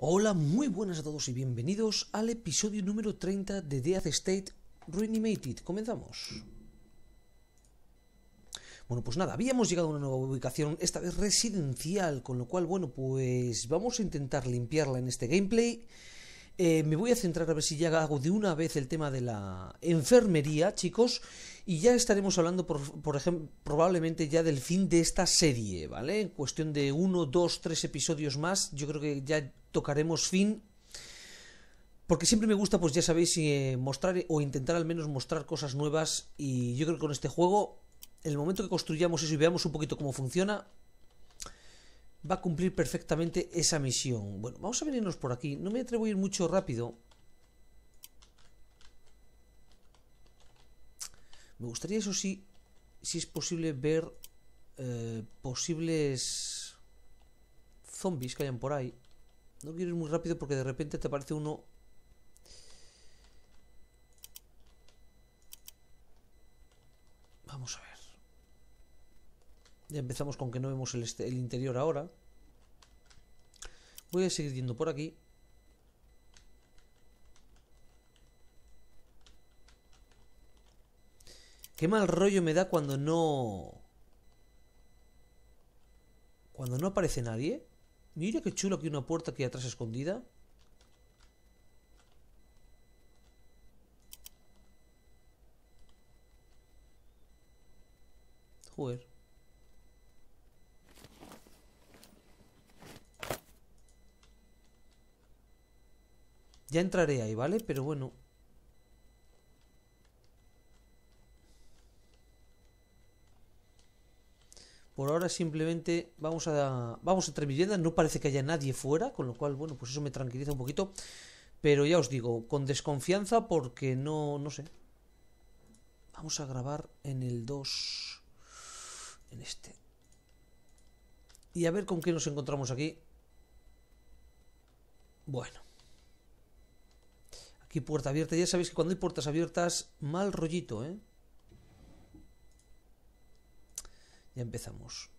Hola, muy buenas a todos y bienvenidos al episodio número 30 de Death State Reanimated. Comenzamos. Bueno, pues nada, habíamos llegado a una nueva ubicación, esta vez residencial, con lo cual, bueno, pues vamos a intentar limpiarla en este gameplay eh, me voy a centrar a ver si ya hago de una vez el tema de la enfermería, chicos, y ya estaremos hablando, por, ejemplo, probablemente ya del fin de esta serie, ¿vale? En cuestión de uno, dos, tres episodios más, yo creo que ya tocaremos fin. Porque siempre me gusta, pues ya sabéis, eh, mostrar o intentar al menos mostrar cosas nuevas. Y yo creo que con este juego, el momento que construyamos eso y veamos un poquito cómo funciona, va a cumplir perfectamente esa misión. Bueno, vamos a venirnos por aquí. No me atrevo a ir mucho rápido. Me gustaría, eso sí, si es posible ver eh, posibles zombies que hayan por ahí. No quiero ir muy rápido porque de repente te aparece uno Ya empezamos con que no vemos este, el, interior ahora. Voy a seguir yendo por aquí. Qué mal rollo me da cuando no... Cuando no aparece nadie. Mira qué chulo aquí una puerta aquí atrás escondida. Joder. Ya entraré ahí, ¿vale? Pero bueno. Por ahora simplemente vamos a vamos a tres no parece que haya nadie fuera, con lo cual, bueno, pues eso me tranquiliza un poquito. Pero ya os digo, con desconfianza porque no, no sé. Vamos a grabar en el 2, en este. Y a ver con qué nos encontramos aquí. Bueno. Que puerta abierta. Ya sabéis que cuando hay puertas abiertas, mal rollito, ¿eh? Ya empezamos.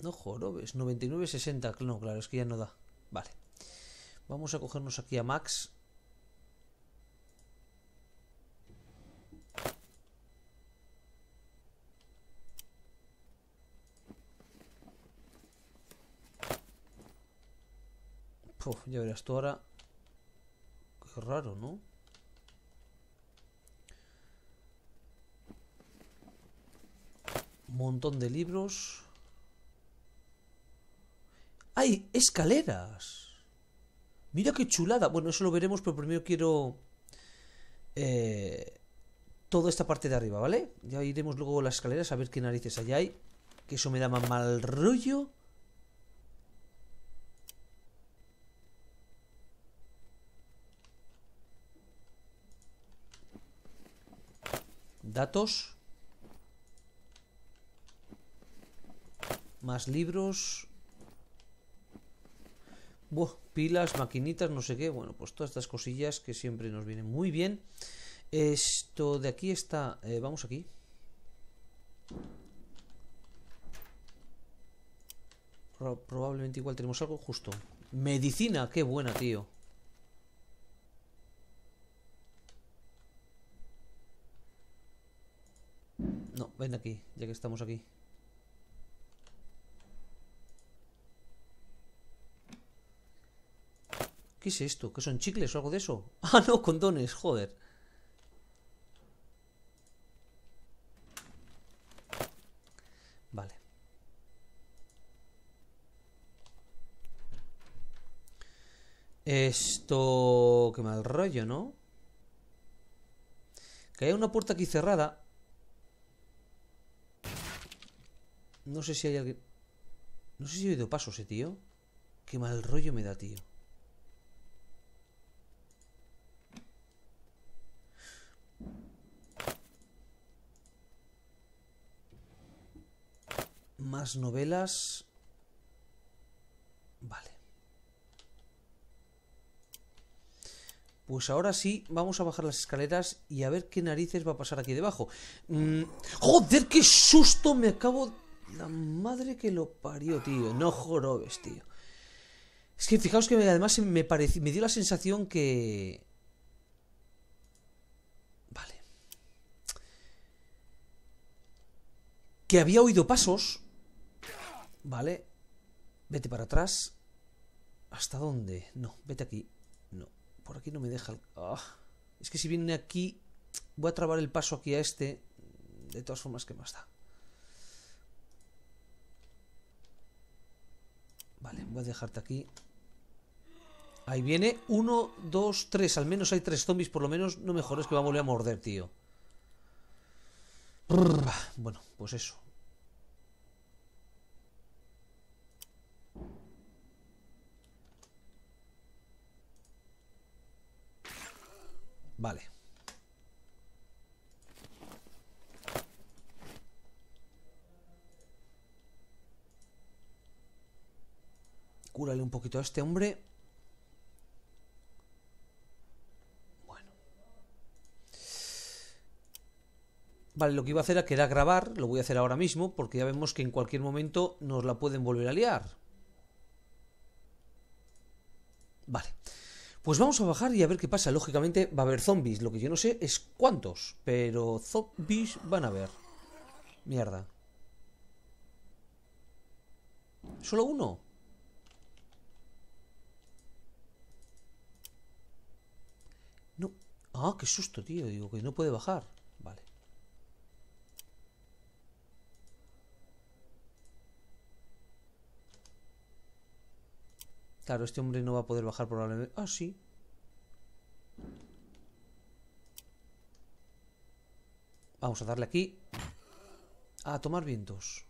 No jorobes. 60. No, claro, es que ya no da. Vale. Vamos a cogernos aquí a Max. Puf, ya verás tú ahora. Qué raro, ¿no? Un montón de libros. ¡Ay! ¡Escaleras! Mira qué chulada. Bueno, eso lo veremos, pero primero quiero... Eh, toda esta parte de arriba, ¿vale? Ya iremos luego a las escaleras a ver qué narices allá hay. Que eso me da más mal rollo. Datos. Más libros. pilas, maquinitas, no sé qué. Bueno, pues todas estas cosillas que siempre nos vienen muy bien. Esto de aquí está... Eh, vamos aquí. Probablemente igual tenemos algo justo. Medicina, qué buena, tío. ven aquí, ya que estamos aquí. ¿Qué es esto? ¿Qué son chicles o algo de eso? Ah, no, condones, joder. Vale. Esto... Qué mal rollo, ¿no? Que hay una puerta aquí cerrada No sé si hay alguien... No sé si he oído paso ese tío. Qué mal rollo me da, tío. Más novelas. Vale. Pues ahora sí, vamos a bajar las escaleras y a ver qué narices va a pasar aquí debajo. Mm, joder, qué susto me acabo... La madre que lo parió, tío. No jorobes, tío. Es que fijaos que además me, pareció, me dio la sensación que... Vale. Que había oído pasos. Vale. Vete para atrás. ¿Hasta dónde? No, vete aquí. No, por aquí no me deja el... Ah. Es que si viene aquí... Voy a trabar el paso aquí a este. De todas formas, ¿qué más da? Vale, voy a dejarte aquí. Ahí viene. Uno, dos, tres. Al menos hay tres zombies, por lo menos. No mejor es que va a volver a morder, tío. Bueno, pues eso. Vale. Cúrale un poquito a este hombre. Bueno. Vale, lo que iba a hacer era que grabar. Lo voy a hacer ahora mismo porque ya vemos que en cualquier momento nos la pueden volver a liar. Vale. Pues vamos a bajar y a ver qué pasa. Lógicamente va a haber zombies. Lo que yo no sé es cuántos. Pero zombies van a haber. Mierda. ¿Solo uno? Ah, qué susto, tío. Digo que no puede bajar. Vale. Claro, este hombre no va a poder bajar probablemente. Ah, sí. Vamos a darle aquí. A tomar vientos.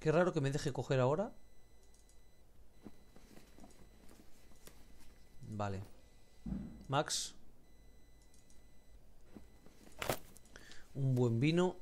Qué raro que me deje coger ahora. Vale. Max. Un buen vino.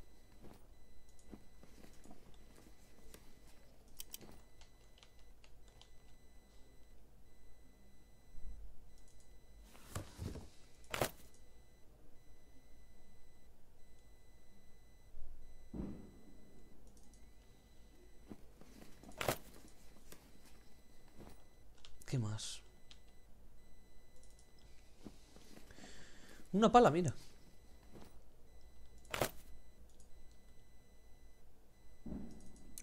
Una pala, mira.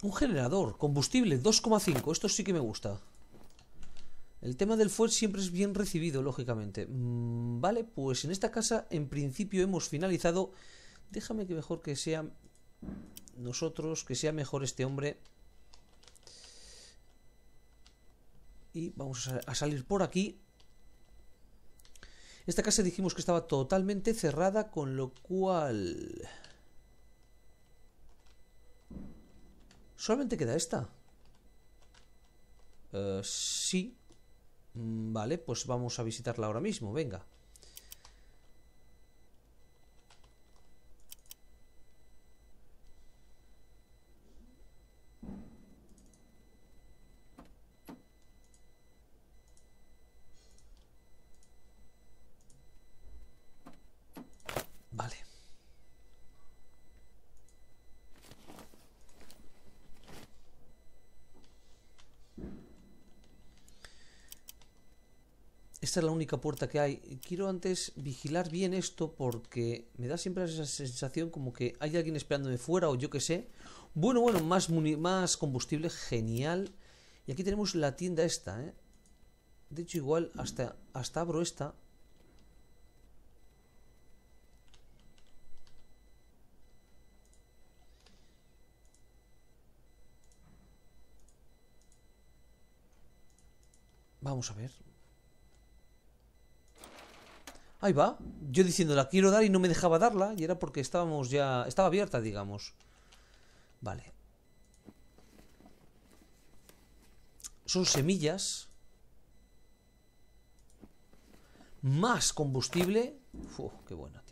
Un generador, combustible, 2,5. Esto sí que me gusta. El tema del fuel siempre es bien recibido, lógicamente. Mm, vale, pues en esta casa en principio hemos finalizado. Déjame que mejor que sea nosotros, que sea mejor este hombre. Y vamos a salir por aquí. Esta casa dijimos que estaba totalmente cerrada, con lo cual... Solamente queda esta. Eh, sí. Mm, vale, pues vamos a visitarla ahora mismo, venga. esta es la única puerta que hay. Quiero antes vigilar bien esto porque me da siempre esa sensación como que hay alguien esperándome fuera o yo qué sé. Bueno, bueno, más, más combustible, genial. Y aquí tenemos la tienda esta, ¿eh? De hecho, igual hasta, hasta abro esta. Vamos a ver ahí va. Yo diciéndola, la quiero dar y no me dejaba darla. Y era porque estábamos ya... Estaba abierta, digamos. Vale. Son semillas. Más combustible. Uf, qué buena.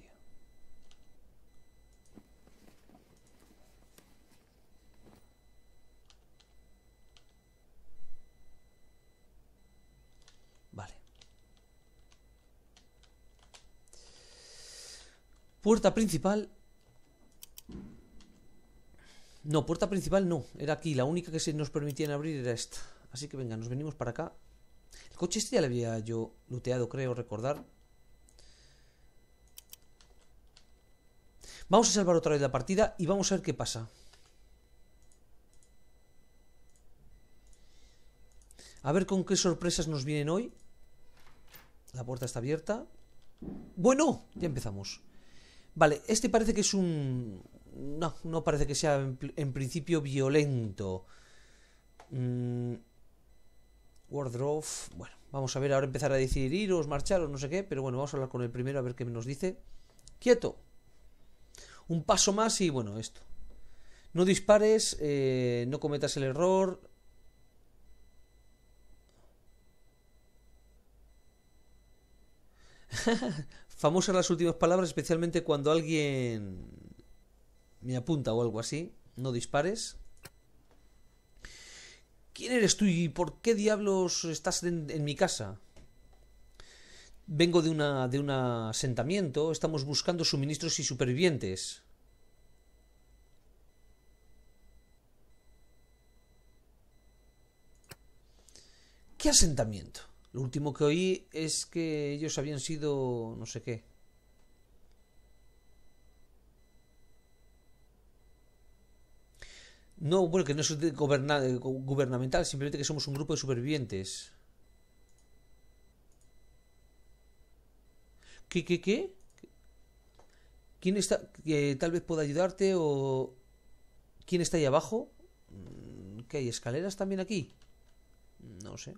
Puerta principal. No, puerta principal no. Era aquí. La única que se nos permitía abrir era esta. Así que venga, nos venimos para acá. El coche este ya lo había yo looteado, creo recordar. Vamos a salvar otra vez la partida y vamos a ver qué pasa. A ver con qué sorpresas nos vienen hoy. La puerta está abierta. Bueno, ya empezamos. Vale, este parece que es un... No, no parece que sea en, principio violento. Mm, Wardrobe. Bueno, vamos a ver ahora empezar a decir iros, marcharos, no sé qué. Pero bueno, vamos a hablar con el primero a ver qué nos dice. Quieto. Un paso más y bueno, esto. No dispares, eh, no cometas el error. Famosas las últimas palabras, especialmente cuando alguien me apunta o algo así. No dispares. ¿Quién eres tú y por qué diablos estás en, mi casa? Vengo de, una, de un asentamiento, estamos buscando suministros y supervivientes. ¿Qué asentamiento? Lo último que oí es que ellos habían sido no sé qué. No, bueno, que no es eh, gubernamental, simplemente que somos un grupo de supervivientes. ¿Qué, qué, qué? ¿Quién está? ¿Que tal vez pueda ayudarte o... ¿Quién está ahí abajo? Mm, ¿Que hay escaleras también aquí? No sé.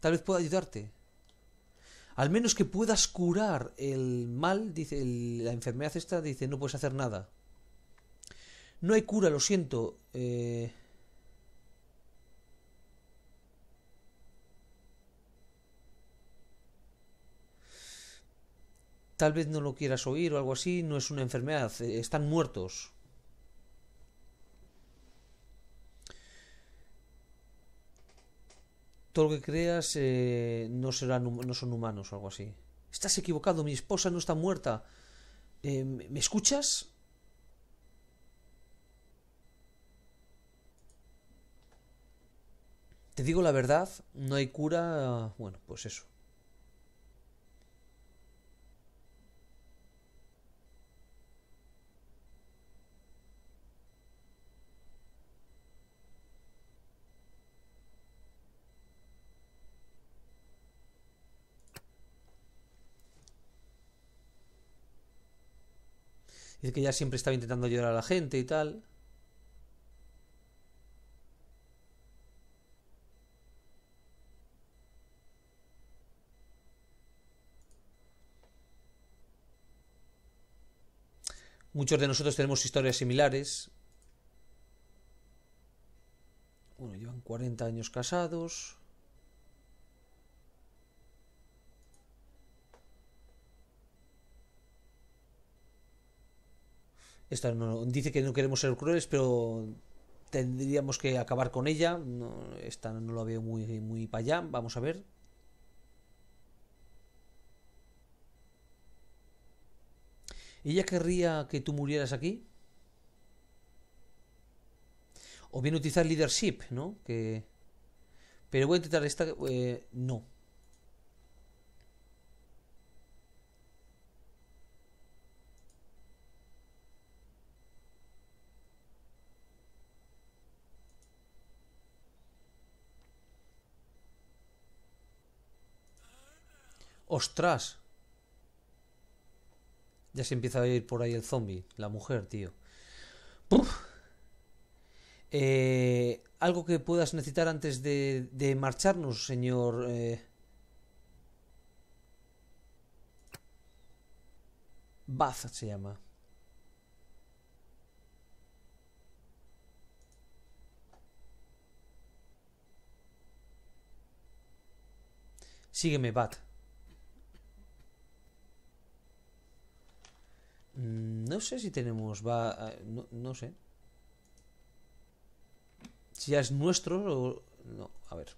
Tal vez pueda ayudarte. Al menos que puedas curar el mal, dice la enfermedad esta, dice, no puedes hacer nada. No hay cura, lo siento. Eh, tal vez no lo quieras oír o algo así, no es una enfermedad, eh, están muertos. todo lo que creas eh, no, serán, no son humanos o algo así. Estás equivocado, mi esposa no está muerta. Eh, ¿Me escuchas? Te digo la verdad, no hay cura. Bueno, pues eso. Es que ya siempre estaba intentando ayudar a la gente y tal. Muchos de nosotros tenemos historias similares. Bueno, llevan 40 años casados. Esta no, dice que no queremos ser crueles, pero tendríamos que acabar con ella. esta no la veo muy, muy para allá. Vamos a ver. ¿Ella querría que tú murieras aquí? O bien utilizar leadership, ¿no? Que... Pero voy a intentar esta... Eh, no. ¡Ostras! Ya se empieza a ir por ahí el zombie, la mujer, tío. ¡Puf! Eh, ¿Algo que puedas necesitar antes de, marcharnos, señor... Eh... Bath se llama. Sígueme, Bat. Mm, no sé si tenemos. Va. No, no sé. Si es nuestro o. No, a ver.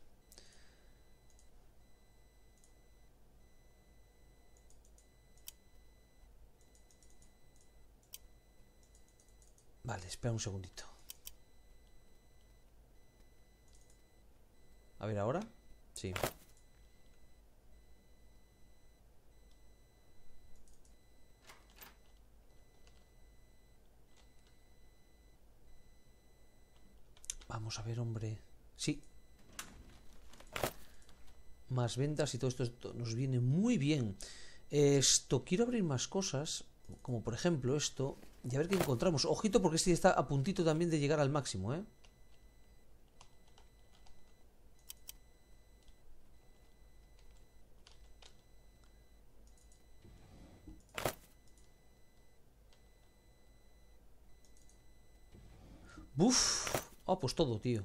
Vale, espera un segundito. A ver ahora. Sí. Vamos a ver, hombre. Sí. Más ventas y todo esto nos viene muy bien. Esto, quiero abrir más cosas, como por ejemplo esto, y a ver qué encontramos. Ojito porque este está a puntito también de llegar al máximo, ¿eh? pues todo, tío.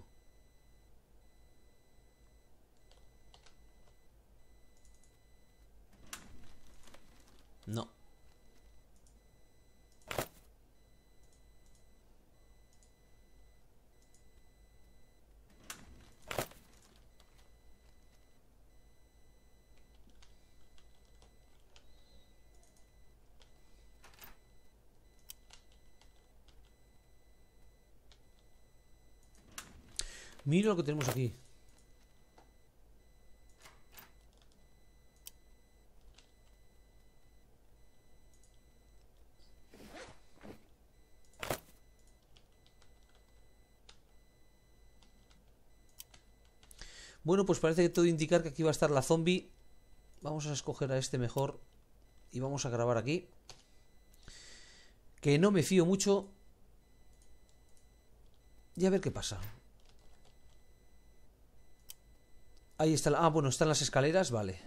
Mira lo que tenemos aquí. Bueno, pues parece que todo indicar que aquí va a estar la zombie. Vamos a escoger a este mejor. Y vamos a grabar aquí. Que no me fío mucho. Y a ver qué pasa. Ahí está Ah, bueno, están las escaleras, vale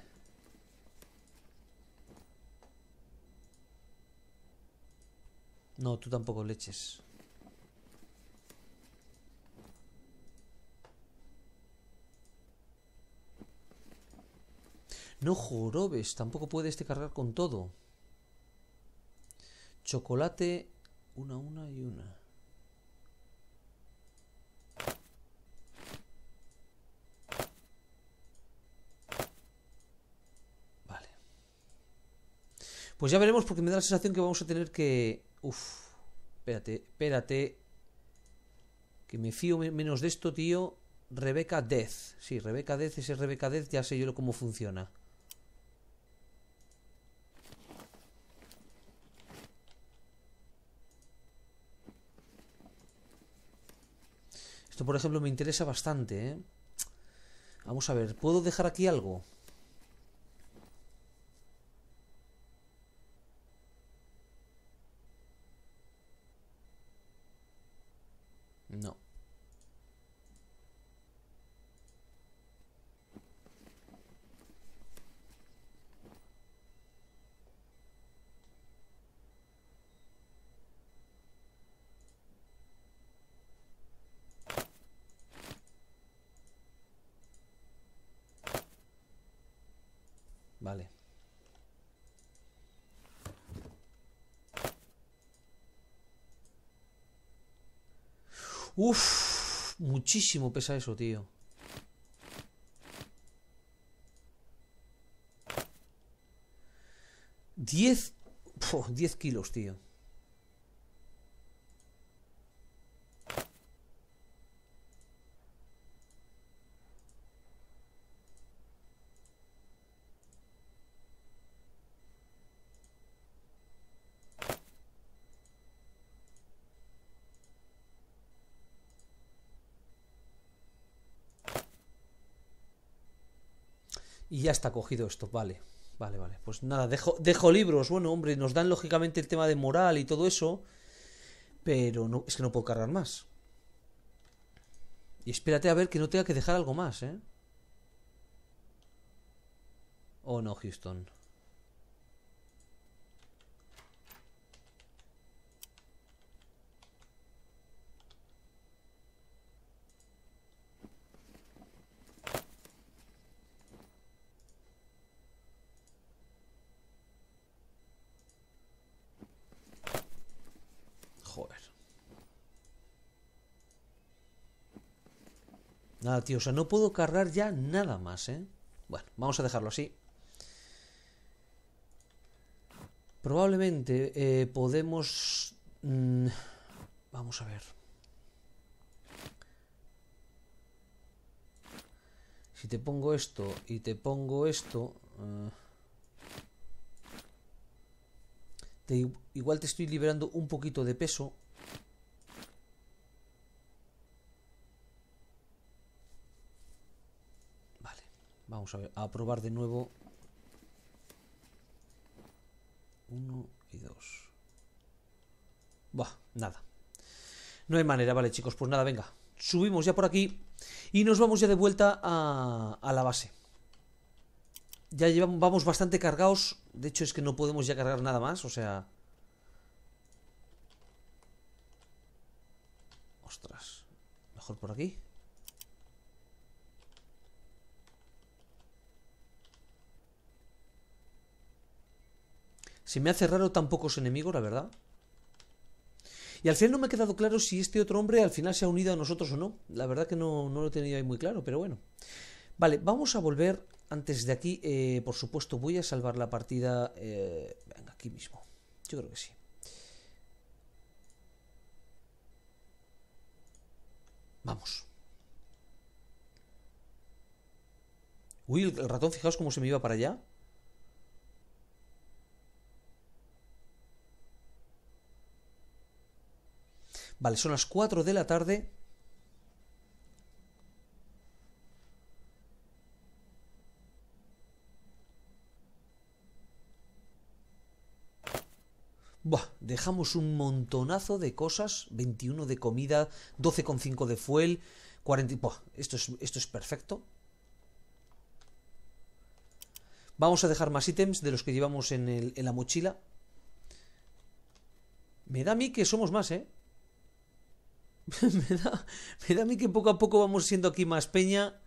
No, tú tampoco leches No jorobes, tampoco puede este cargar con todo Chocolate Una, una y una Pues ya veremos porque me da la sensación que vamos a tener que... Uf, espérate, espérate. Que me fío menos de esto, tío. Rebeca Death. Sí, Rebeca Death, ese Rebeca Death ya sé yo cómo funciona. Esto, por ejemplo, me interesa bastante, ¿eh? Vamos a ver, ¿puedo dejar aquí algo? Uf, muchísimo pesa eso, tío. Diez... diez kilos, tío. ya está cogido esto, vale. Vale, vale. Pues nada, dejo, dejo libros. Bueno, hombre, nos dan lógicamente el tema de moral y todo eso. Pero no, es que no puedo cargar más. Y espérate a ver que no tenga que dejar algo más, ¿eh? Oh no, Houston. Nada, tío, o sea, no puedo cargar ya nada más, ¿eh? Bueno, vamos a dejarlo así. Probablemente eh, podemos... Mm, vamos a ver. Si te pongo esto y te pongo esto... Eh, igual te estoy liberando un poquito de peso. Vamos a probar de nuevo. Uno y dos. Buah, nada. No hay manera, vale chicos, pues nada, venga. Subimos ya por aquí y nos vamos ya de vuelta a, a la base. Ya llevamos, vamos bastante cargados. De hecho es que no podemos ya cargar nada más, o sea... Ostras. Mejor por aquí. Se me ha raro tan pocos enemigos, la verdad. Y al final no me ha quedado claro si este otro hombre al final se ha unido a nosotros o no. La verdad que no, no lo tenía ahí muy claro, pero bueno. Vale, vamos a volver antes de aquí. Eh, por supuesto, voy a salvar la partida eh, venga, aquí mismo. Yo creo que sí. Vamos. Uy, el ratón, fijaos cómo se me iba para allá. Vale, son las 4 de la tarde. Buah, dejamos un montonazo de cosas, 21 de comida, 12,5 de fuel, 40... Buah, esto es, esto es perfecto. Vamos a dejar más ítems de los que llevamos en, en la mochila. Me da a mí que somos más, ¿eh? me, da, me da a mí que poco a poco vamos siendo aquí más peña.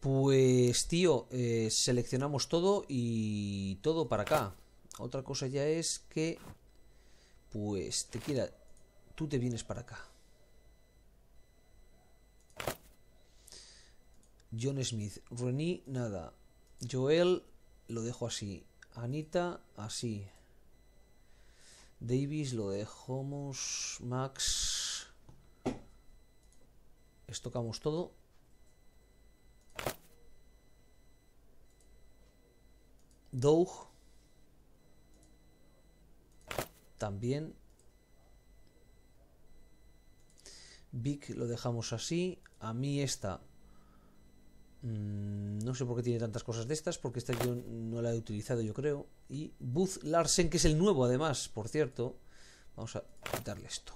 Pues, tío, eh, seleccionamos todo y todo para acá. Otra cosa ya es que, pues, te queda... Tú te vienes para acá. John Smith, René, nada. Joel, lo dejo así. Anita así. Davis lo dejamos. Max. Estocamos todo. Doug. También. Vic lo dejamos así. A mí está Mm, no sé por qué tiene tantas cosas de estas, porque esta yo no la he utilizado, yo creo. Y Booth Larsen, que es el nuevo, además, por cierto. Vamos a quitarle esto.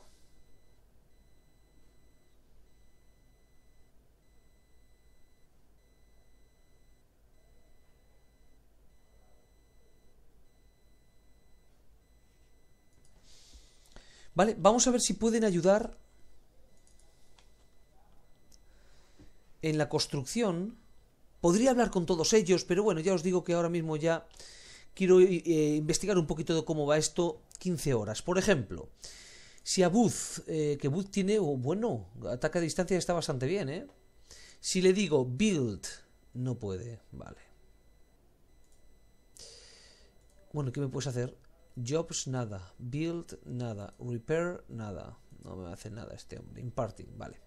Vale, vamos a ver si pueden ayudar en la construcción. Podría hablar con todos ellos, pero bueno, ya os digo que ahora mismo ya quiero eh, investigar un poquito de cómo va esto 15 horas. Por ejemplo, si a Booth, eh, que Booth tiene, oh, bueno, ataque a distancia está bastante bien, ¿eh? Si le digo build, no puede, vale. Bueno, ¿qué me puedes hacer? Jobs, nada. Build, nada. Repair, nada. No me hace nada este hombre. Imparting, vale.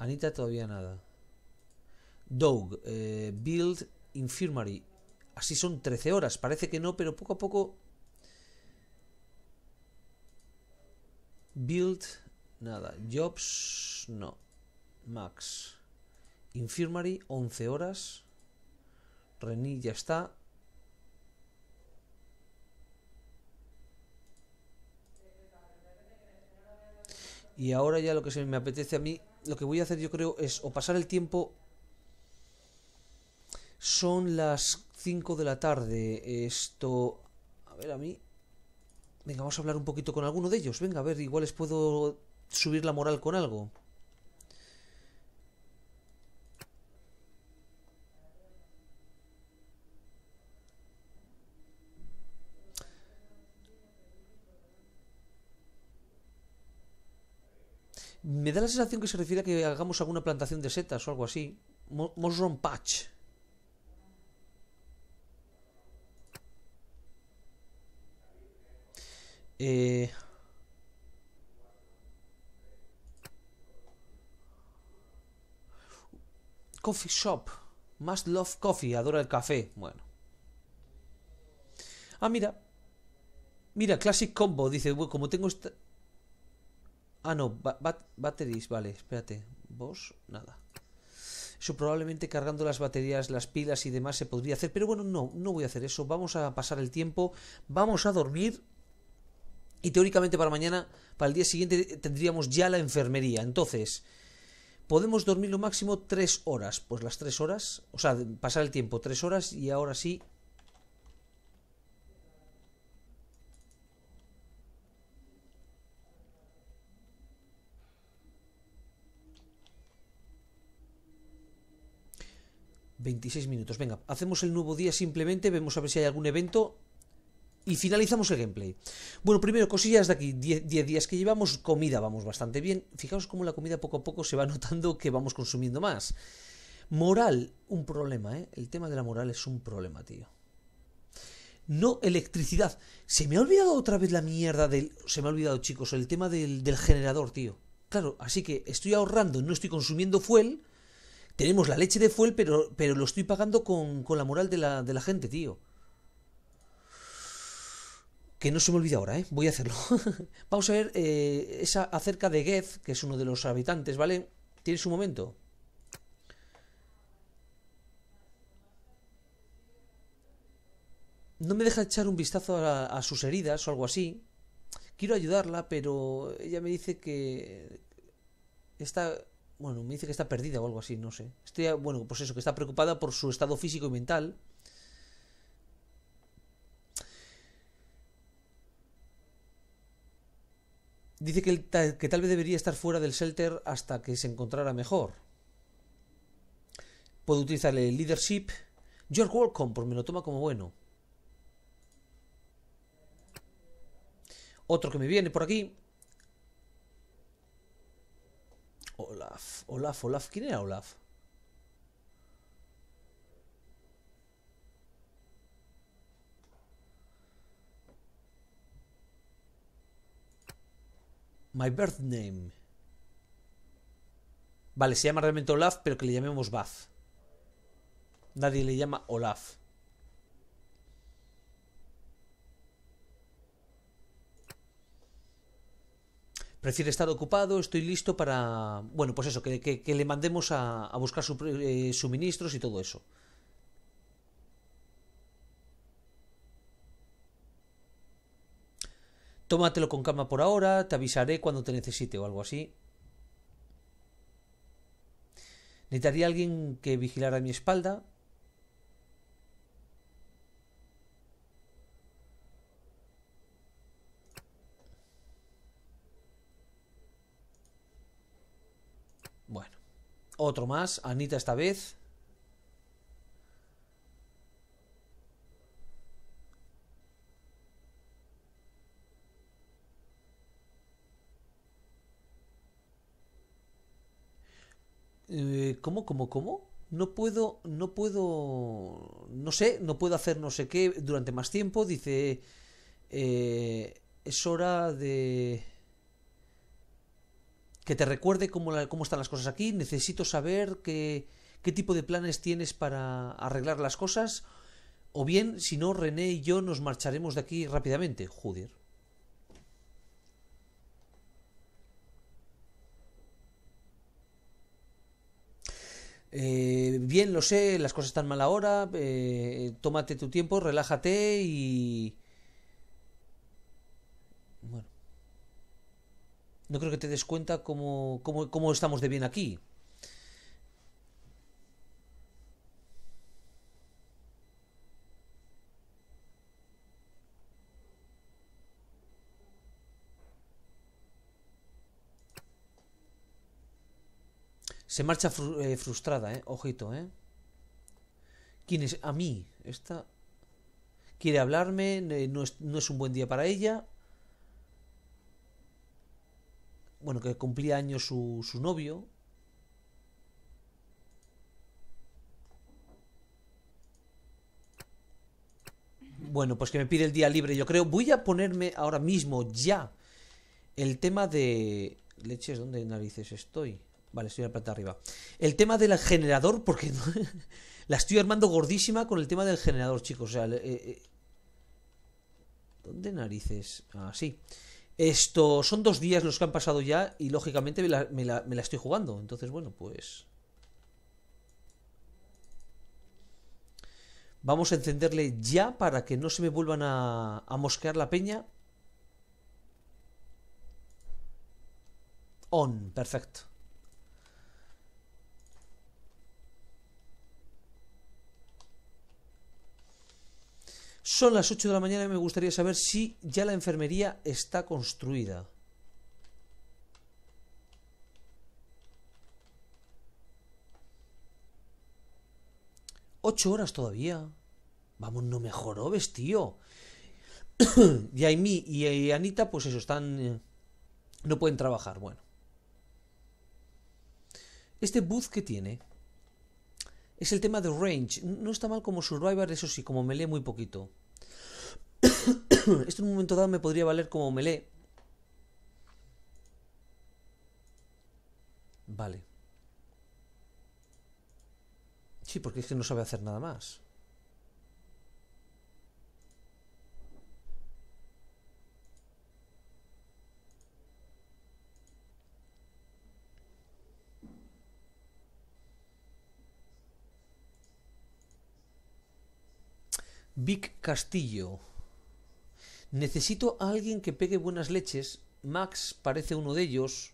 Anita todavía nada. Doug, eh, Build Infirmary. Así son 13 horas. Parece que no, pero poco a poco. Build, nada. Jobs, no. Max. Infirmary, 11 horas. Reni ya está. Y ahora ya lo que se me apetece a mí lo que voy a hacer yo creo es o pasar el tiempo... Son las 5 de la tarde. Esto... A ver, a mí... Venga, vamos a hablar un poquito con alguno de ellos. Venga, a ver, igual les puedo subir la moral con algo. Me da la sensación que se refiere a que hagamos alguna plantación de setas o algo así. Mushroom Patch. Eh. Coffee Shop. Must Love Coffee. Adora el café. Bueno. Ah, mira. Mira, Classic Combo. Dice, como tengo esta... Ah, no, batteries, vale, espérate. Vos, nada. Eso probablemente cargando las baterías, las pilas y demás se podría hacer. Pero bueno, no, no voy a hacer eso. Vamos a pasar el tiempo. Vamos a dormir. Y teóricamente para mañana, para el día siguiente, tendríamos ya la enfermería. Entonces, podemos dormir lo máximo tres horas. Pues las tres horas, o sea, pasar el tiempo tres horas y ahora sí 26 minutos. Venga, hacemos el nuevo día simplemente, vemos a ver si hay algún evento y finalizamos el gameplay. Bueno, primero, cosillas de aquí, 10 días que llevamos, comida vamos bastante bien. Fijaos cómo la comida poco a poco se va notando que vamos consumiendo más. Moral, un problema, ¿eh? El tema de la moral es un problema, tío. No, electricidad. Se me ha olvidado otra vez la mierda del... Se me ha olvidado, chicos, el tema del, del generador, tío. Claro, así que estoy ahorrando, no estoy consumiendo fuel tenemos la leche de fuel, pero, pero lo estoy pagando con, la moral de la, gente, tío. Que no se me olvida ahora, ¿eh? Voy a hacerlo. Vamos a ver eh, esa acerca de Geth, que es uno de los habitantes, ¿vale? Tiene su momento. No me deja echar un vistazo a, a sus heridas o algo así. Quiero ayudarla, pero ella me dice que está bueno, me dice que está perdida o algo así, no sé. bueno, pues eso, que está preocupada por su estado físico y mental. Dice que, que tal vez debería estar fuera del shelter hasta que se encontrara mejor. Puedo utilizar el leadership. George welcome, pues me lo toma como bueno. Otro que me viene por aquí. Olaf, Olaf, Olaf. ¿Quién era Olaf? My birth name. Vale, se llama realmente Olaf, pero que le llamemos Bath. Nadie le llama Olaf. prefiere estar ocupado, estoy listo para, bueno, pues eso, que, le mandemos a, buscar eh, suministros y todo eso. Tómatelo con calma por ahora, te avisaré cuando te necesite o algo así. Necesitaría alguien que vigilara mi espalda. Otro más. Anita esta vez. Eh, ¿Cómo, cómo, cómo? No puedo, no puedo, no sé, no puedo hacer no sé qué durante más tiempo. Dice, eh, es hora de que te recuerde cómo, cómo, están las cosas aquí. Necesito saber qué, tipo de planes tienes para arreglar las cosas. O bien, si no, René y yo nos marcharemos de aquí rápidamente. Joder. Eh, bien, lo sé, las cosas están mal ahora. Eh, tómate tu tiempo, relájate y, no creo que te des cuenta cómo, cómo, cómo estamos de bien aquí. Se marcha eh, frustrada, ¿eh? Ojito, ¿eh? ¿Quién es? A mí. Esta... Quiere hablarme, eh, no es, no es un buen día para ella bueno, que cumplía años su, su novio. Bueno, pues que me pide el día libre, yo creo. Voy a ponerme ahora mismo ya el tema de... Leches, ¿dónde narices estoy? Vale, estoy en la planta arriba. El tema del generador, porque la estoy armando gordísima con el tema del generador, chicos. O sea, eh, eh, ¿dónde narices? Ah, sí. Esto son dos días los que han pasado ya y lógicamente me la, estoy jugando. Entonces, bueno, pues... Vamos a encenderle ya para que no se me vuelvan a, a mosquear la peña. On, perfecto. Son las 8 de la mañana y me gustaría saber si ya la enfermería está construida. 8 horas todavía. Vamos, no mejorobes, tío. mí y, y Anita, pues eso, están. Eh, no pueden trabajar, bueno. Este buzz que tiene es el tema de range. No está mal como Survivor, eso sí, como me lee muy poquito. Esto en un momento dado me podría valer como melee. Vale. Sí, porque es que no sabe hacer nada más. Vic Castillo. Necesito a alguien que pegue buenas leches. Max parece uno de ellos.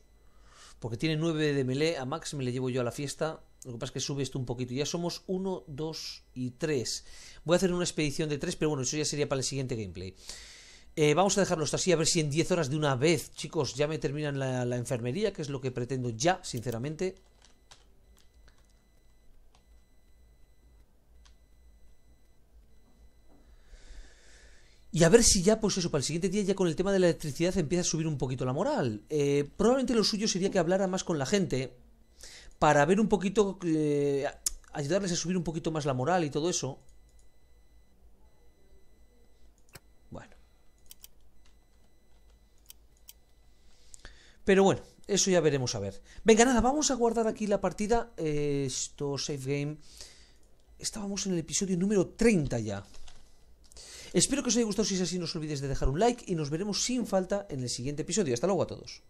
Porque tiene nueve de melee. A Max me le llevo yo a la fiesta. Lo que pasa es que sube esto un poquito. Ya somos 1, 2 y 3. Voy a hacer una expedición de tres, pero bueno, eso ya sería para el siguiente gameplay. Eh, vamos a dejarlo así, a ver si en 10 horas de una vez, chicos, ya me terminan la, la enfermería, que es lo que pretendo ya, sinceramente. Y a ver si ya, pues eso, para el siguiente día, ya con el tema de la electricidad empieza a subir un poquito la moral. Eh, probablemente lo suyo sería que hablara más con la gente para ver un poquito, eh, ayudarles a subir un poquito más la moral y todo eso. Bueno. Pero bueno, eso ya veremos a ver. Venga, nada, vamos a guardar aquí la partida. Eh, esto, save game. Estábamos en el episodio número 30 ya. Espero que os haya gustado. Si es así, no os olvidéis de dejar un like y nos veremos sin falta en el siguiente episodio. Hasta luego a todos.